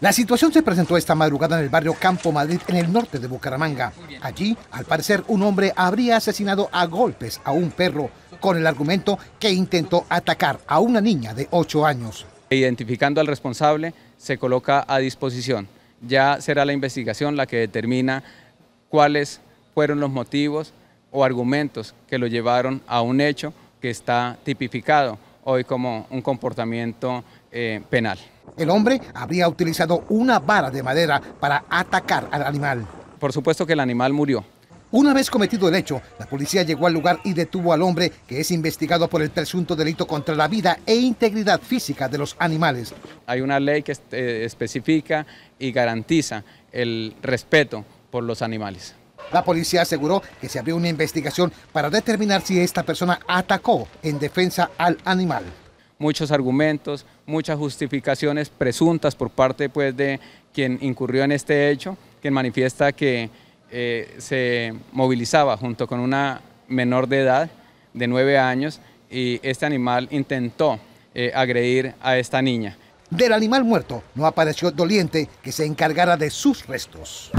La situación se presentó esta madrugada en el barrio Campo Madrid, en el norte de Bucaramanga. Allí, al parecer, un hombre habría asesinado a golpes a un perro con el argumento que intentó atacar a una niña de 8 años. Identificando al responsable, se coloca a disposición. Ya será la investigación la que determina cuáles fueron los motivos o argumentos que lo llevaron a un hecho que está tipificado hoy como un comportamiento eh, penal. El hombre habría utilizado una vara de madera para atacar al animal. Por supuesto que el animal murió. Una vez cometido el hecho, la policía llegó al lugar y detuvo al hombre que es investigado por el presunto delito contra la vida e integridad física de los animales. Hay una ley que eh, especifica y garantiza el respeto por los animales. La policía aseguró que se abrió una investigación para determinar si esta persona atacó en defensa al animal. Muchos argumentos, muchas justificaciones presuntas por parte pues, de quien incurrió en este hecho, quien manifiesta que eh, se movilizaba junto con una menor de edad de nueve años y este animal intentó eh, agredir a esta niña. Del animal muerto no apareció doliente que se encargara de sus restos.